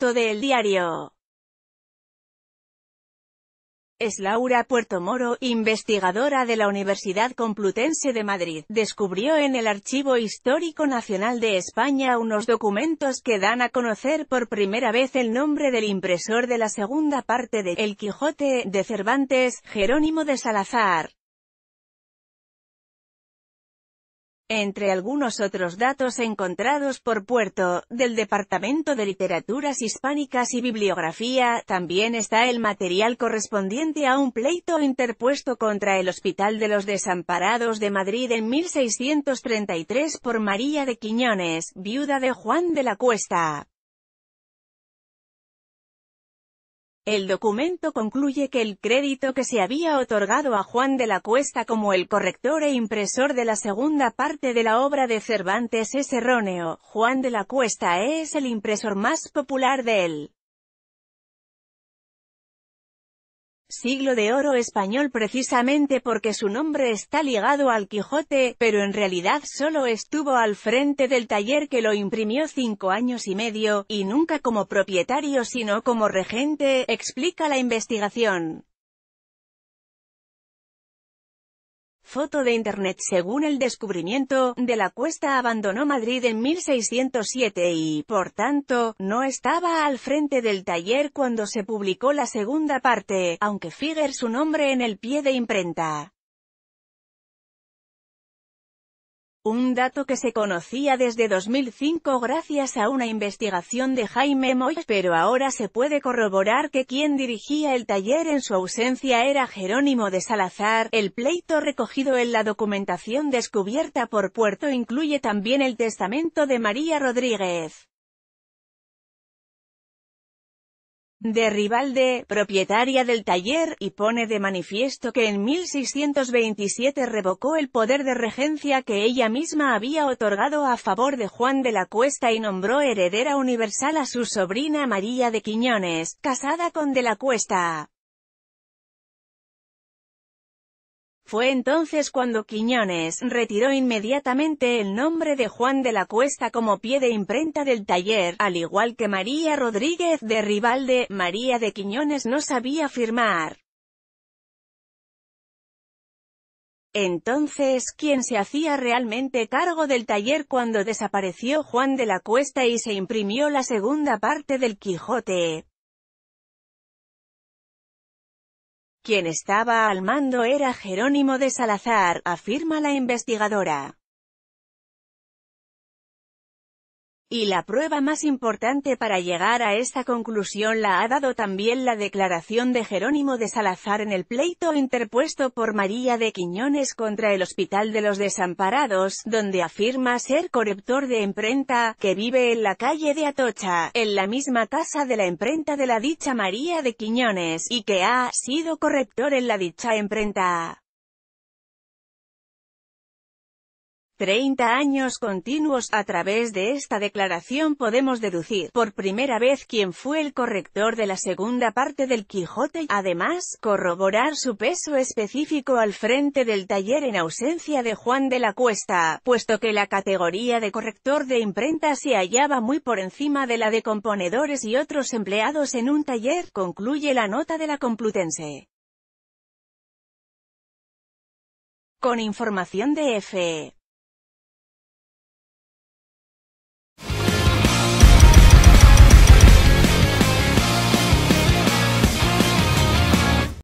Del Diario. Es Laura Puerto Moro, investigadora de la Universidad Complutense de Madrid, descubrió en el Archivo Histórico Nacional de España unos documentos que dan a conocer por primera vez el nombre del impresor de la segunda parte de El Quijote, de Cervantes, Jerónimo de Salazar. Entre algunos otros datos encontrados por Puerto, del Departamento de Literaturas Hispánicas y Bibliografía, también está el material correspondiente a un pleito interpuesto contra el Hospital de los Desamparados de Madrid en 1633 por María de Quiñones, viuda de Juan de la Cuesta. El documento concluye que el crédito que se había otorgado a Juan de la Cuesta como el corrector e impresor de la segunda parte de la obra de Cervantes es erróneo. Juan de la Cuesta es el impresor más popular de él. siglo de oro español precisamente porque su nombre está ligado al Quijote, pero en realidad solo estuvo al frente del taller que lo imprimió cinco años y medio, y nunca como propietario sino como regente, explica la investigación. Foto de Internet Según el descubrimiento de la cuesta abandonó Madrid en 1607 y, por tanto, no estaba al frente del taller cuando se publicó la segunda parte, aunque figure su nombre en el pie de imprenta. Un dato que se conocía desde 2005 gracias a una investigación de Jaime Moy, pero ahora se puede corroborar que quien dirigía el taller en su ausencia era Jerónimo de Salazar. El pleito recogido en la documentación descubierta por Puerto incluye también el testamento de María Rodríguez. de Rivalde, propietaria del taller, y pone de manifiesto que en 1627 revocó el poder de regencia que ella misma había otorgado a favor de Juan de la Cuesta y nombró heredera universal a su sobrina María de Quiñones, casada con de la Cuesta. Fue entonces cuando Quiñones retiró inmediatamente el nombre de Juan de la Cuesta como pie de imprenta del taller, al igual que María Rodríguez de Rivalde, María de Quiñones no sabía firmar. Entonces, ¿quién se hacía realmente cargo del taller cuando desapareció Juan de la Cuesta y se imprimió la segunda parte del Quijote? Quien estaba al mando era Jerónimo de Salazar, afirma la investigadora. Y la prueba más importante para llegar a esta conclusión la ha dado también la declaración de Jerónimo de Salazar en el pleito interpuesto por María de Quiñones contra el Hospital de los Desamparados, donde afirma ser corrector de imprenta, que vive en la calle de Atocha, en la misma casa de la imprenta de la dicha María de Quiñones, y que ha sido corrector en la dicha imprenta. 30 años continuos, a través de esta declaración podemos deducir, por primera vez, quién fue el corrector de la segunda parte del Quijote, además, corroborar su peso específico al frente del taller en ausencia de Juan de la Cuesta, puesto que la categoría de corrector de imprenta se hallaba muy por encima de la de componedores y otros empleados en un taller, concluye la nota de la Complutense. Con información de F. E.